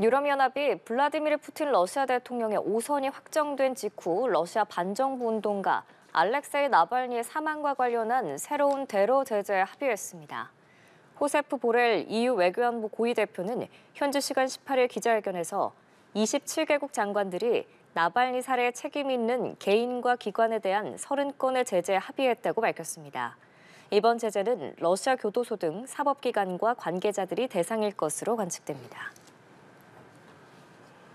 유럽연합이 블라디미르 푸틴 러시아 대통령의 오선이 확정된 직후 러시아 반정부 운동가 알렉세이 나발니의 사망과 관련한 새로운 대로 제재에 합의했습니다. 호세프 보렐 EU 외교안보 고위 대표는 현지 시간 18일 기자회견에서 27개국 장관들이 나발니 사례에 책임 있는 개인과 기관에 대한 30건의 제재에 합의했다고 밝혔습니다. 이번 제재는 러시아 교도소 등 사법기관과 관계자들이 대상일 것으로 관측됩니다.